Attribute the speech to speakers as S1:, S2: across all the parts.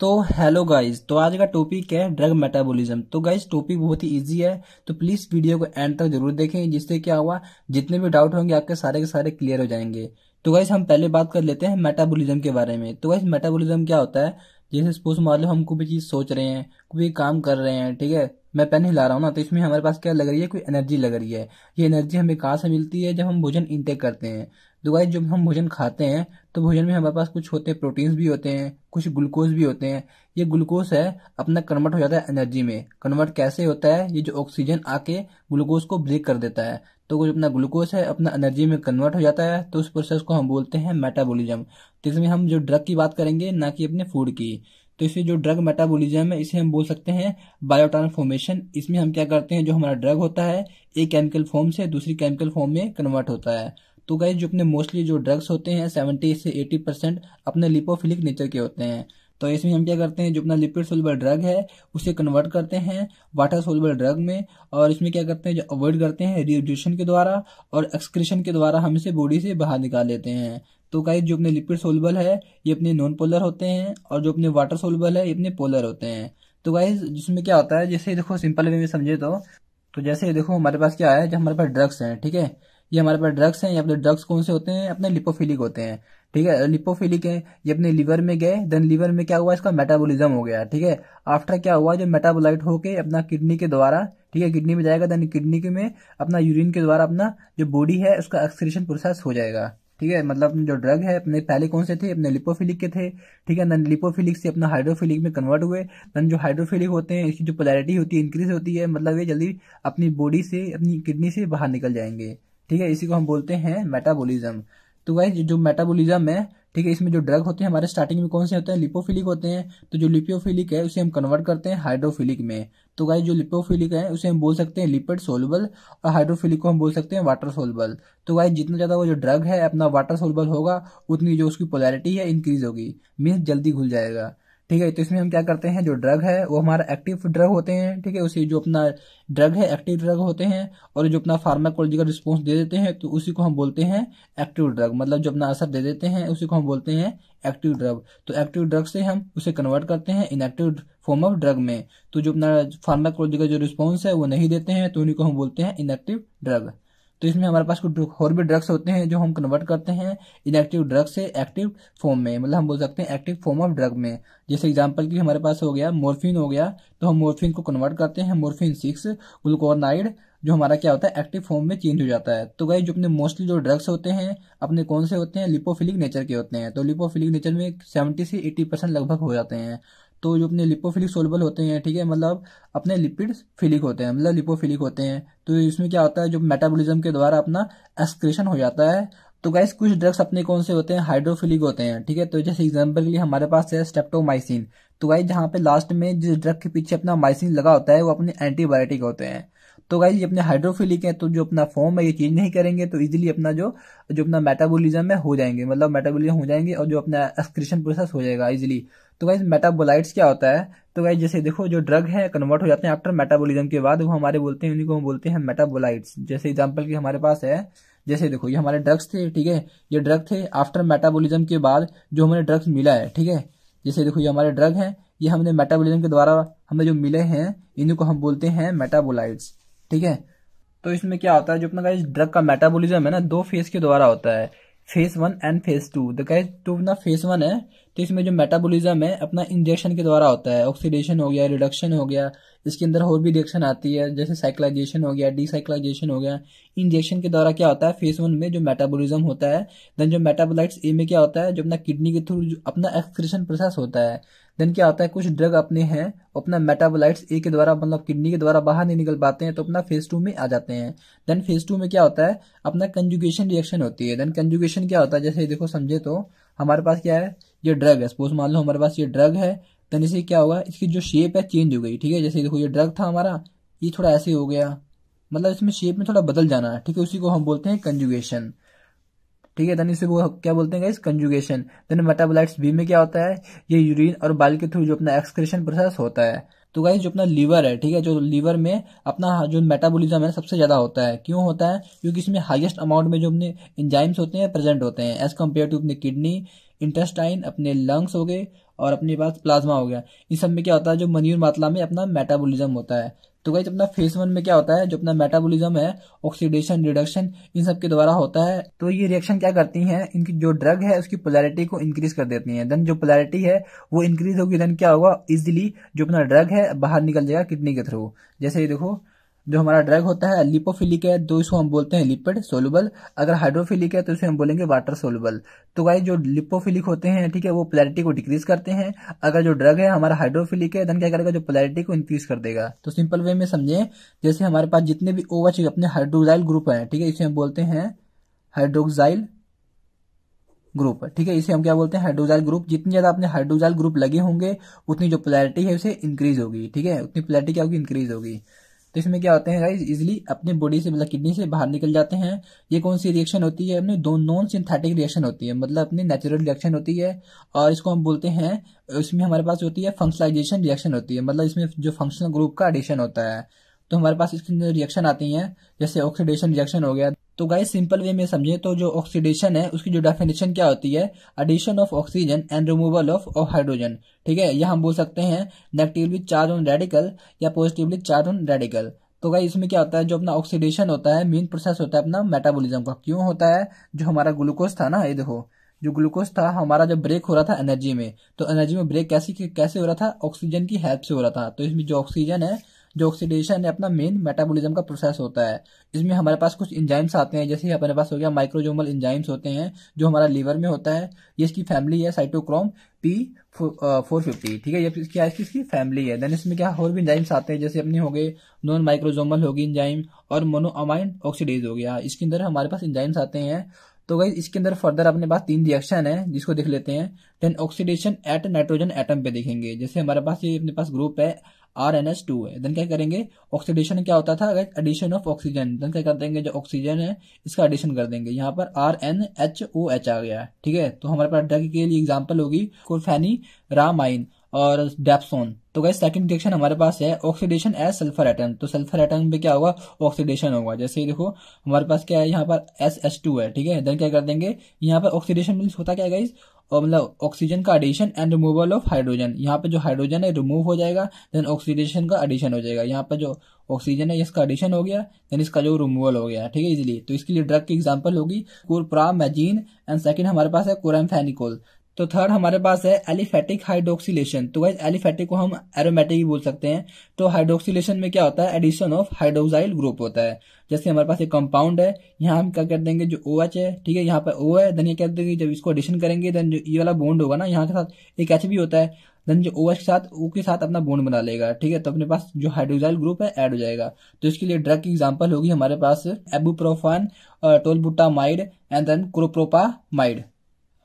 S1: तो hello guys तो आज का टॉपिक है ड्रग मेटाबॉलिज्म तो गाइज टॉपिक बहुत ही इजी है तो प्लीज वीडियो को एंड तक जरूर देखें जिससे क्या हुआ जितने भी डाउट होंगे आपके सारे के सारे क्लियर हो जाएंगे तो गाइज हम पहले बात कर लेते हैं मेटाबॉलिज्म के बारे में तो गाइज मेटाबॉलिज्म क्या होता है जैसे सपोज मान लो हम कोई भी चीज सोच रहे हैं कोई काम कर रहे हैं ठीक है मैं पेन हिला रहा हूँ ना तो इसमें हमारे पास क्या लग रही है कोई एनर्जी लग रही है ये एनर्जी हमें कहाँ से मिलती है जब हम भोजन इंटेक करते हैं दुबाई तो जब हम भोजन खाते हैं तो भोजन में हमारे पास कुछ होते हैं प्रोटीन्स भी होते हैं कुछ ग्लूकोज भी होते हैं ये ग्लूकोज है अपना कन्वर्ट हो जाता है एनर्जी में कन्वर्ट कैसे होता है ये जो ऑक्सीजन आके ग्लूकोज को ब्रेक कर देता है तो जो अपना ग्लूकोज है अपना एनर्जी में कन्वर्ट हो जाता है तो उस प्रोसेस को हम बोलते हैं मेटाबोलिज्म तो इसमें हम जो ड्रग की बात करेंगे ना कि अपने फूड की तो इसमें जो ड्रग मेटाबोलिज्म है इसे हम बोल सकते हैं बायोट्रांसफॉर्मेशन इसमें हम क्या करते हैं जो हमारा ड्रग होता है एक केमिकल फॉर्म से दूसरी केमिकल फॉर्म में कन्वर्ट होता है तो गाइज जो अपने मोस्टली जो ड्रग्स होते हैं सेवेंटी से एटी परसेंट अपने लिपोफिलिक नेचर के होते हैं तो इसमें हम क्या करते हैं जो अपना लिपिड सोलबल ड्रग है उसे कन्वर्ट करते हैं वाटर सोलबल ड्रग में और इसमें क्या करते हैं जो अवॉइड करते हैं रिड्यूशन के द्वारा और एक्सक्रीशन के द्वारा हम इसे बॉडी से बाहर निकाल लेते हैं तो गाइज जो अपने लिक्विड सोलबल है ये अपने नॉन पोलर होते हैं और जो अपने वाटर सोलबल है ये अपने पोलर होते हैं तो गाइज जिसमें क्या होता है जैसे देखो सिंपल वे में समझे तो तो जैसे ये देखो हमारे पास क्या है जो हमारे पास ड्रग्स हैं ठीक है ये हमारे पास ड्रग्स हैं ये अपने ड्रग्स कौन से होते हैं अपने लिपोफिलिक होते हैं ठीक है लिपोफिलिक है ये अपने लीवर में गए देन लीवर में क्या हुआ इसका मेटाबॉलिज्म हो गया ठीक है आफ्टर क्या हुआ जो मेटाबोलाइट होके अपना किडनी के द्वारा ठीक है किडनी में जाएगा देन किडनी के में अपना यूरिन के द्वारा अपना जो बॉडी है उसका एक्सक्रीशन प्रोसेस हो जाएगा ठीक है मतलब जो ड्रग है अपने पहले कौन से थे अपने लिपोफिलिक के थे ठीक है देन लिपोफिलिक से अपना हाइड्रोफिलिक में कन्वर्ट हुए देन जो हाइड्रोफिलिक होते हैं इसकी जो पोलैरिटी होती है इंक्रीज होती है मतलब ये जल्दी अपनी बॉडी से अपनी किडनी से बाहर निकल जाएंगे ठीक है इसी को हम बोलते हैं मेटाबोलिज्म तो वही जो मेटाबोलिज्म है ठीक है इसमें जो ड्रग होते हैं हमारे स्टार्टिंग में कौन से होते हैं लिपोफिलिक होते हैं तो जो लिपोफिलिक है उसे हम कन्वर्ट करते हैं हाइड्रोफिलिक में तो गाइस जो लिपोफिलिक है उसे हम बोल सकते हैं लिपिड सोलबल और हाइड्रोफिलिक को हम बोल सकते हैं वाटर सोलबल तो गाइस जितना ज़्यादा वो जो ड्रग है अपना वाटर सोलबल होगा उतनी जो उसकी पोलैरिटी है इंक्रीज होगी मीन्स जल्दी घुल जाएगा ठीक है तो इसमें हम क्या करते हैं जो ड्रग है वो हमारा एक्टिव ड्रग होते हैं ठीक है उसी जो अपना ड्रग है एक्टिव ड्रग होते हैं और जो अपना फार्माकोलॉजिकल रिस्पॉन्स दे देते हैं तो उसी को हम बोलते हैं एक्टिव ड्रग मतलब जो अपना असर दे देते हैं उसी को हम बोलते हैं एक्टिव ड्रग तो एक्टिव ड्रग से हम उसे कन्वर्ट करते हैं इनएक्टिव फॉर्म ऑफ ड्रग में तो जो अपना फार्माकोलॉजिकल जो रिस्पॉन्स है वो नहीं देते हैं तो उन्हीं को हम बोलते हैं इनएक्टिव ड्रग तो इसमें हमारे पास कुछ और भी ड्रग्स होते हैं जो हम कन्वर्ट करते हैं इनएक्टिव ड्रग्स से एक्टिव फॉर्म में मतलब हम बोल सकते हैं एक्टिव फॉर्म ऑफ ड्रग में जैसे एग्जाम्पल की हमारे पास हो गया मोरफिन हो गया तो हम मोर्फिन को कन्वर्ट करते हैं मोरफिन सिक्स ग्लूकोनाइड जो हमारा क्या होता है एक्टिव फॉर्म में चेंज हो जाता है तो गाइज जो अपने मोस्टली जो ड्रग्स होते हैं अपने कौन से होते हैं लिपोफिलिक नेचर के होते हैं तो लिपोफिलिक नेचर में सेवेंटी से एट्टी परसेंट लगभग हो जाते हैं तो जो अपने लिपोफिलिक सोलबल होते हैं ठीक है मतलब अपने लिपिड फिलिक होते हैं मतलब लिपोफिलिक होते हैं तो इसमें क्या होता है जो मेटाबॉलिज्म के द्वारा अपना एक्सक्रेशन हो जाता है तो गाइस कुछ ड्रग्स अपने कौन से होते हैं हाइड्रोफिलिक होते हैं ठीक है तो जैसे एग्जाम्पल के लिए हमारे पास है स्टेप्टोमाइसिन तो गाइज जहाँ पे लास्ट में जिस ड्रग के पीछे अपना माइसिन लगा होता है वो अपने एंटीबायोटिक होते हैं तो गाइज ये अपने हाइड्रोफिलिक है तो जो अपना फॉर्म है ये चेंज नहीं करेंगे तो इजिली अपना जो जो अपना मेटाबोलिज्म है हो जाएंगे मतलब मेटाबोलिज्म हो जाएंगे और जो अपना एक्सक्रीशन प्रोसेस हो जाएगा इजिली तो गाइज मेटाबोलाइट्स क्या होता है तो गाइज जैसे देखो जो ड्रग है कन्वर्ट हो जाते हैं आफ्टर मेटाबोलिज्म के बाद वो हमारे बोलते हैं उन्हीं को हम बोलते हैं मेटाबोलाइट्स जैसे एग्जाम्पल की हमारे पास है जैसे देखो ये हमारे ड्रग्स थे ठीक है ये ड्रग थे आफ्टर मेटाबोलिज्म के बाद जो हमें ड्रग्स मिला है ठीक है जैसे देखो ये हमारे ड्रग हैं ये हमने मेटाबॉलिज्म के द्वारा हमें जो मिले हैं इन्हीं को हम बोलते हैं मेटाबोलाइट्स ठीक है तो इसमें क्या होता है जो अपना ड्रग का मेटाबॉलिज्म है ना दो फेज के द्वारा होता है phase one and phase two द गैस टू ना फेज वन है तो इसमें जो मेटाबॉलिज्म है अपना इंजेक्शन के द्वारा होता है ऑक्सीडेशन हो गया रिडक्शन हो गया इसके अंदर और भी रिएक्शन आती है जैसे साइक्लाइजेशन हो गया डिसाइक्लाइजेशन हो गया इंजेक्शन के द्वारा क्या होता है फेज वन में जो मेटाबॉलिज्म होता है देन जो मेटाबोलाइट्स ए में क्या होता है जो अपना किडनी के थ्रू अपना एक्सक्रेशन प्रोसेस होता है देन क्या होता है कुछ ड्रग अपने हैं अपना मेटाबोलाइट्स ए के द्वारा मतलब किडनी के द्वारा बाहर नहीं निकल पाते हैं तो अपना फेज टू में आ जाते हैं देन फेज टू में क्या होता है अपना कंजुगेशन रिएक्शन होती है देन कंजुगेशन क्या होता है जैसे देखो समझे तो हमारे पास क्या है ये ड्रग है सपोज मान लो हमारे पास ये ड्रग है देन इसे क्या होगा इसकी जो शेप है चेंज हो गई ठीक है जैसे देखो ये ड्रग था हमारा ये थोड़ा ऐसे हो गया मतलब इसमें शेप में थोड़ा बदल जाना ठीक है उसी को हम बोलते हैं कंजुगेशन ठीक है देन इसे वो क्या बोलते हैं कंजुगेशन देन मेटाबोलाइट्स बी में क्या होता है ये यूरिन और बाल के थ्रू जो अपना एक्सक्रेशन प्रोसेस होता है तो गाइज जो अपना लीवर है ठीक है जो लीवर में अपना जो मेटाबॉलिज्म है सबसे ज़्यादा होता है क्यों होता है क्योंकि इसमें हाईएस्ट अमाउंट में जो अपने इंजाइम्स होते हैं प्रेजेंट होते हैं एज कम्पेयर टू अपने किडनी इंटेस्टाइन अपने लंग्स हो गए और अपने पास प्लाज्मा हो गया इन सब में क्या होता है जो मन्यूर मात्रा में अपना मेटाबोलिज्म होता है तो गाइज अपना फेज वन में क्या होता है जो अपना मेटाबॉलिज्म है ऑक्सीडेशन रिडक्शन इन सब के द्वारा होता है तो ये रिएक्शन क्या करती हैं इनकी जो ड्रग है उसकी पोलैरिटी को इंक्रीज कर देती हैं देन जो पोलैरिटी है वो इंक्रीज होगी देन क्या होगा इजिली जो अपना ड्रग है बाहर निकल जाएगा किडनी के थ्रू जैसे ये देखो जो हमारा ड्रग होता है लिपोफिलिक है तो इसको हम बोलते हैं लिपिड सोलबल अगर हाइड्रोफिलिक है तो इसे हम बोलेंगे वाटर सोलबल तो गाइज जो लिपोफिलिक होते हैं ठीक है वो प्लैरिटी को डिक्रीज करते हैं अगर जो ड्रग है हमारा हाइड्रोफिलिक है धन क्या करेगा जो प्लैरिटी को इंक्रीज कर देगा तो सिंपल वे में समझें जैसे हमारे पास जितने भी चीज अपने हाइड्रोजाइल ग्रुप है ठीक है इसे हम बोलते हैं हाइड्रोक्साइल ग्रुप ठीक है इसे हम क्या बोलते हैं हाइड्रोजाइल ग्रुप जितनी ज्यादा अपने हाइड्रोजाइल ग्रुप लगे होंगे उतनी जो प्लैरिटी है उसे इंक्रीज होगी ठीक है उतनी प्लैरिटी क्या होगी इंक्रीज होगी तो इसमें क्या होते हैं गाइज इजिली अपनी बॉडी से मतलब किडनी से बाहर निकल जाते हैं ये कौन सी रिएक्शन होती है अपनी दो नॉन सिंथेटिक रिएक्शन होती है मतलब अपनी नेचुरल रिएक्शन होती है और इसको हम बोलते हैं इसमें हमारे पास होती है फंक्शनलाइजेशन रिएक्शन होती है मतलब इसमें जो फंक्शनल ग्रुप का एडिशन होता है तो हमारे पास इसके अंदर रिएक्शन आती हैं जैसे ऑक्सीडेशन रिएक्शन हो गया तो गाय सिंपल वे में समझे तो जो ऑक्सीडेशन है उसकी जो डेफिनेशन क्या होती है addition of oxygen and removal of hydrogen ठीक है यह हम बोल सकते हैं नेगेटिवली चार्ज ऑन रेडिकल या पॉजिटिवली चार्ज ऑन रेडिकल तो गाई इसमें क्या होता है जो अपना ऑक्सीडेशन होता है मेन प्रोसेस होता है अपना मेटाबोलिज्म का क्यों होता है जो हमारा ग्लूकोज था ना ये देखो जो ग्लूकोज था हमारा जब ब्रेक हो रहा था एनर्जी में तो एनर्जी में ब्रेक कैसे कैसे हो रहा था ऑक्सीजन की हेल्प से हो रहा था तो इसमें जो ऑक्सीजन है जो ऑक्सीडेशन है अपना मेन मेटाबॉलिज्म का प्रोसेस होता है इसमें हमारे पास कुछ इंजाइम्स आते हैं जैसे हमारे पास हो गया माइक्रोजोमल इंजाइम्स होते हैं जो हमारा लीवर में होता है ये इसकी फैमिली है साइटोक्रोम पी फोर फिफ्टी ठीक है ये क्या इसकी इसकी फैमिली है देन इसमें क्या और भी इंजाइम्स आते हैं जैसे अपने हो गए नॉन माइक्रोजोमल होगी इंजाइम और मोनोअमाइन ऑक्सीडेज हो गया इसके अंदर हमारे पास इंजाइम्स आते हैं तो गई इसके अंदर फर्दर अपने पास तीन रिएक्शन है जिसको देख लेते हैं then oxidation at nitrogen atom पे देखेंगे जैसे हमारे पास ये अपने पास ग्रुप है आर एन एस टू है देन क्या करेंगे ऑक्सीडेशन क्या होता था एडिशन ऑफ ऑक्सीजन देन क्या कर देंगे जो ऑक्सीजन है इसका एडिशन कर देंगे यहाँ पर R N H O H आ गया ठीक है तो हमारे पास ड्रग के लिए एग्जाम्पल होगी कोफेनी रामाइन और डेप्सोन तो गई सेकंड रिएक्शन हमारे पास है ऑक्सीडेशन एज सल्फर एटम तो सल्फर एटम पे क्या होगा ऑक्सीडेशन होगा जैसे देखो हमारे पास क्या है यहाँ पर एस एस टू है ठीक है देन क्या कर देंगे यहाँ पर ऑक्सीडेशन मीन्स होता क्या है गाइज और मतलब ऑक्सीजन का addition and removal of hydrogen यहाँ पे जो हाइड्रोजन है रिमूव हो जाएगा देन ऑक्सीडेशन का एडिशन हो जाएगा यहाँ पे जो ऑक्सीजन है इसका एडिशन हो गया देन इसका जो रिमूवल हो गया ठीक है इजिली तो इसके लिए ड्रग की एग्जाम्पल होगी मैजीन एंड सेकंड हमारे पास है कुरफेनिकोल तो थर्ड हमारे पास है एलिफेटिक हाइड्रोक्सीलेशन तो गाइज एलिफेटिक को हम एरोमेटिक बोल सकते हैं तो हाइड्रोक्सीलेशन में क्या होता है एडिशन ऑफ हाइड्रोक्साइल ग्रुप होता है जैसे हमारे पास एक कंपाउंड है यहाँ हम क्या कर देंगे जो ओ OH है ठीक है यहाँ पर ओ है धन ये कह देंगे जब इसको एडिशन करेंगे देन जो ये वाला बोन्ड होगा ना यहाँ के साथ एक एच भी होता है देन जो ओ OH के साथ ओ के साथ अपना बोन्ड बना लेगा ठीक है तो अपने पास जो हाइड्रोक्साइल ग्रुप है ऐड हो जाएगा तो इसके लिए ड्रग की एग्जाम्पल होगी हमारे पास एबूप्रोफान टोलबुटामाइड एंड देन माइड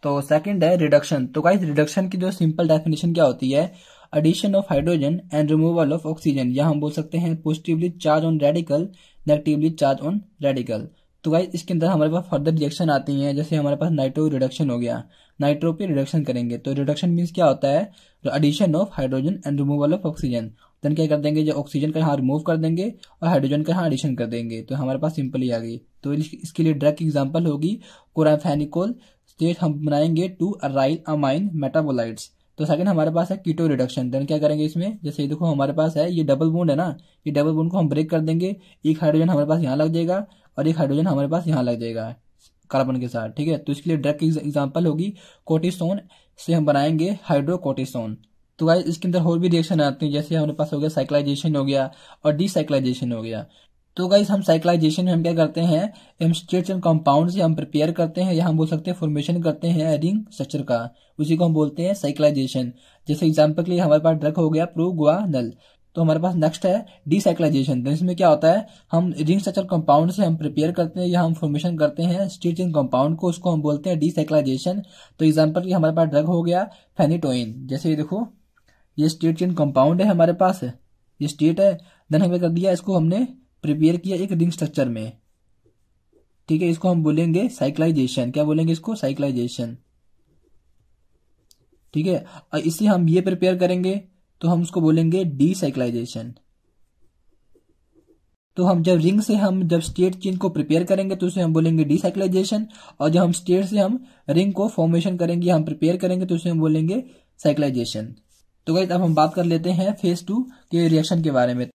S1: तो सेकंड है रिडक्शन तो गाइज रिडक्शन की जो सिंपल डेफिनेशन क्या होती है addition of hydrogen and removal of oxygen या हम बोल सकते हैं positively charge on radical negatively charge on radical तो गाइस इसके अंदर हमारे पास फर्दर रिएक्शन आती हैं जैसे हमारे पास नाइट्रो रिडक्शन हो गया नाइट्रो पे रिडक्शन करेंगे तो रिडक्शन मीन्स क्या होता है addition of hydrogen and removal of oxygen then क्या कर देंगे जो ऑक्सीजन का यहाँ रिमूव कर देंगे और हाइड्रोजन का यहाँ एडिशन कर देंगे तो हमारे पास सिंपल ही आ गई तो इसके लिए ड्रग की एग्जाम्पल होगी कोराफेनिकोल स्टेट हम बनाएंगे टू अराइल अमाइन मेटाबोलाइट्स तो सेकंड हमारे पास है कीटो रिडक्शन देन क्या करेंगे इसमें जैसे ये देखो हमारे पास है ये डबल बोन्ड है ना ये डबल बोन्ड को हम ब्रेक कर देंगे एक हाइड्रोजन हमारे पास यहाँ लग जाएगा और एक हाइड्रोजन हमारे पास यहाँ लग जाएगा कार्बन के साथ ठीक है तो इसके लिए ड्रग की एग्जाम्पल होगी कोटिसोन से हम बनाएंगे हाइड्रोकोटिसोन तो गाइज इसके अंदर और भी रिएक्शन आते हैं जैसे हमारे पास हो गया साइक्लाइजेशन हो गया और डिसाइक्लाइजेशन हो गया तो गाइज हम साइक्लाइजेशन में हम क्या करते हैं एमस्टेट्स एंड कंपाउंड हम प्रिपेयर करते हैं या हम बोल सकते हैं फॉर्मेशन करते हैं रिंग स्ट्रक्चर का उसी को हम बोलते हैं साइक्लाइजेशन जैसे एग्जाम्पल के लिए हमारे पास ड्रग हो गया प्रो गुआ नल तो हमारे पास नेक्स्ट है डीसाइकिलाइजेशन तो इसमें क्या होता है हम रिंग स्ट्रक्चर कंपाउंड से हम प्रिपेयर करते हैं या हम फॉर्मेशन करते हैं स्टेट इन कंपाउंड को उसको हम बोलते हैं डीसाइकिलाइजेशन तो एग्जाम्पल के हमारे पास ड्रग हो गया फेनिटोइन जैसे ये देखो ये स्टेट चेन कंपाउंड है हमारे पास ये स्टेट है देन हमें कर दिया इसको हमने प्रिपेयर किया एक रिंग स्ट्रक्चर में ठीक है इसको हम बोलेंगे साइक्लाइजेशन क्या बोलेंगे इसको साइक्लाइजेशन ठीक है और इसे हम ये प्रिपेयर करेंगे तो हम उसको बोलेंगे डी साइक्लाइजेशन तो हम जब रिंग से हम जब स्टेट चेंज को प्रिपेयर करेंगे तो उसे हम बोलेंगे डिसाइक्लाइजेशन और जब हम स्टेट से हम रिंग को फॉर्मेशन करेंगे हम प्रिपेयर करेंगे तो उसे हम बोलेंगे साइक्लाइजेशन तो गई अब हम बात कर लेते हैं फेज टू के रिएक्शन के बारे में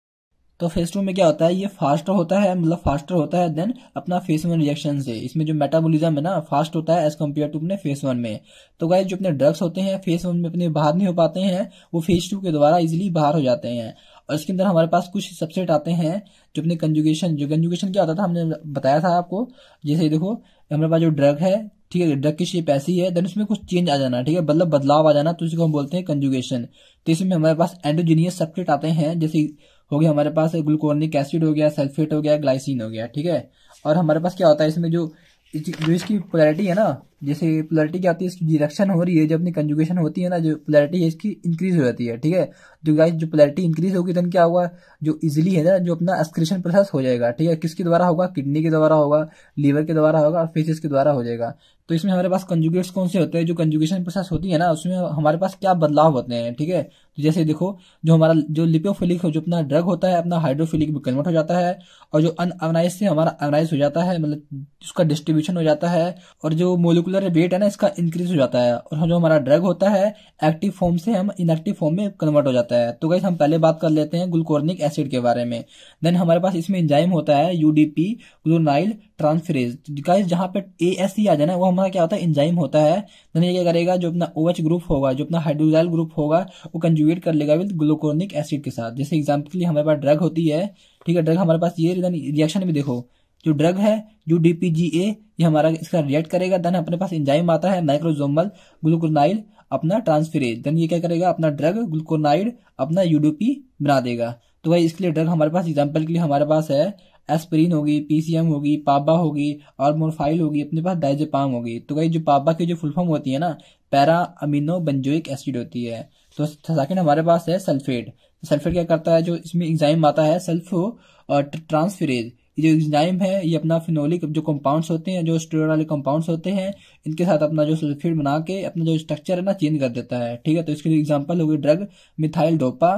S1: तो फेज टू में क्या होता है ये फास्टर होता है मतलब फास्टर होता है देन अपना फेस वन रिएक्शन से इसमें जो मेटाबॉलिज्म है ना फास्ट होता है एज कम्पेयर टू अपने फेस वन में तो गाइज जो अपने ड्रग्स होते हैं फेस वन में अपने बाहर नहीं हो पाते हैं वो फेज टू के द्वारा इजिली बाहर हो जाते हैं और इसके अंदर हमारे पास कुछ सबसेट आते हैं जो अपने कंजुगेशन जो कंजुगेशन क्या होता था हमने बताया था आपको जैसे देखो हमारे पास जो ड्रग है ठीक है ड्रग की शेप ऐसी है देन उसमें कुछ चेंज आ जाना ठीक है मतलब बदलाव आ जाना तो इसको हम बोलते हैं कंजुगेशन तो इसमें हमारे पास एंडोजीनियस सबसेट आते हैं जैसे हो गया हमारे पास ग्लूकोनिक एसिड हो गया सल्फेट हो गया ग्लाइसिन हो गया ठीक है और हमारे पास क्या होता है इसमें जो जो इसकी पोलैरिटी है ना जैसे पोलैरिटी क्या आती है इसकी डिरेक्शन हो रही है जब अपनी कंजुगेशन होती है ना जो पोलैरिटी है इसकी इंक्रीज हो जाती है ठीक है तो गाइस जो पोलैरिटी इंक्रीज होगी तो क्या होगा जो इजिली है ना जो अपना एक्सक्रीशन प्रोसेस हो जाएगा ठीक है किसके द्वारा होगा किडनी के द्वारा होगा लीवर के द्वारा होगा और फेसिस के द्वारा हो जाएगा तो इसमें हमारे पास कंजुगेट्स कौन से होते हैं जो कंजुगेशन प्रोसेस होती है ना उसमें हमारे पास क्या बदलाव होते हैं ठीक है तो जैसे देखो जो हमारा जो लिपोफिलिक जो अपना ड्रग होता है अपना हाइड्रोफिलिक में कन्वर्ट हो जाता है और जो अनऑर्गनाइज से हमारा अनाइज हो जाता है मतलब उसका डिस्ट्रीब्यूशन हो जाता है और जो मोलिकुलर मोलिकुलर वेट है ना इसका इंक्रीज हो जाता है और जो हमारा ड्रग होता है एक्टिव फॉर्म से हम इनएक्टिव फॉर्म में कन्वर्ट हो जाता है तो गाइस हम पहले बात कर लेते हैं ग्लूकोर्निक एसिड के बारे में देन हमारे पास इसमें इंजाइम होता है यूडीपी ग्लूनाइल ट्रांसफरेज गाइस जहां पे ए एस सी आ जाना वो हमारा क्या होता है इंजाइम होता है देन ये क्या करेगा जो अपना ओ OH ग्रुप होगा जो अपना हाइड्रोजाइल ग्रुप होगा वो कंजुगेट कर लेगा विद ग्लूकोर्निक एसिड के साथ जैसे एग्जाम्पल के लिए हमारे पास ड्रग होती है ठीक है ड्रग हमारे पास ये रिएक्शन में देखो जो ड्रग है जो डीपीजीए ये हमारा इसका रिएक्ट करेगा देन अपने पास इंजाइम आता है माइक्रोजोमल ग्लूकोनाइल अपना ट्रांसफरेज देन ये क्या करेगा अपना ड्रग ग्लूकोनाइड अपना यूडीपी बना देगा तो भाई इसके लिए ड्रग हमारे पास एग्जाम्पल के लिए हमारे पास है एस्परिन होगी पीसीएम होगी पाबा होगी और मोरफाइल होगी अपने पास डाइजेपाम होगी तो भाई जो पाबा की जो फुल फॉर्म होती है ना पैरा अमीनो बंजोइक एसिड होती है तो सेकेंड हमारे पास है सल्फेट सल्फेट क्या करता है जो इसमें एग्जाइम आता है सल्फो ट्रांसफरेज uh, ये जो एग्जाइम है ये अपना फिनोलिक जो कंपाउंड्स होते हैं जो स्टेरॉइड वाले कंपाउंड्स होते हैं इनके साथ अपना जो सल्फेट बना के अपना जो स्ट्रक्चर है ना चेंज कर देता है ठीक है तो इसके लिए एग्जाम्पल होगी ड्रग मिथाइल डोपा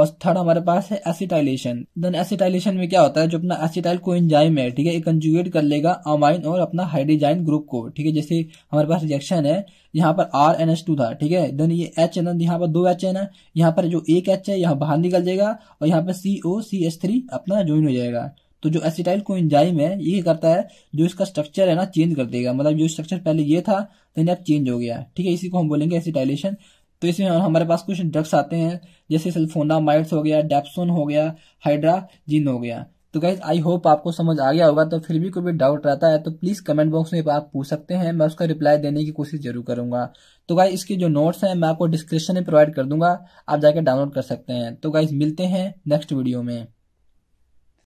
S1: और थर्ड हमारे पास है एसिटाइलेशन देन एसिटाइलेशन में क्या होता है जो अपना एसिटाइल को एंजाइम है ठीक है कंजुगेट कर लेगा अमाइन और अपना हाइड्रोजाइन ग्रुप को ठीक है जैसे हमारे पास रिएक्शन है यहाँ पर आर एन एच टू था ठीक है देन ये एच एन यहाँ पर दो एच एन है यहाँ पर जो एक एच है यहाँ बाहर निकल जाएगा और यहाँ पर C O C H three अपना ज्वाइन हो जाएगा तो जो एसिटाइल को इंजाइम है ये करता है जो इसका स्ट्रक्चर है ना चेंज कर देगा मतलब जो स्ट्रक्चर पहले ये था देन अब चेंज हो गया ठीक है इसी को हम बोलेंगे एसिटाइलेशन तो इसमें हमारे पास कुछ ड्रग्स आते हैं जैसे सल्फोनामाइड्स हो गया डेप्सोन हो गया हाइड्राजिन हो गया तो गाइज आई होप आपको समझ आ गया होगा तो फिर भी कोई भी डाउट रहता है तो प्लीज़ कमेंट बॉक्स में आप पूछ सकते हैं मैं उसका रिप्लाई देने की कोशिश जरूर करूंगा तो गाइज इसके जो नोट्स हैं मैं आपको डिस्क्रिप्शन में प्रोवाइड कर दूंगा आप जाकर डाउनलोड कर सकते हैं तो गाइज मिलते हैं नेक्स्ट वीडियो में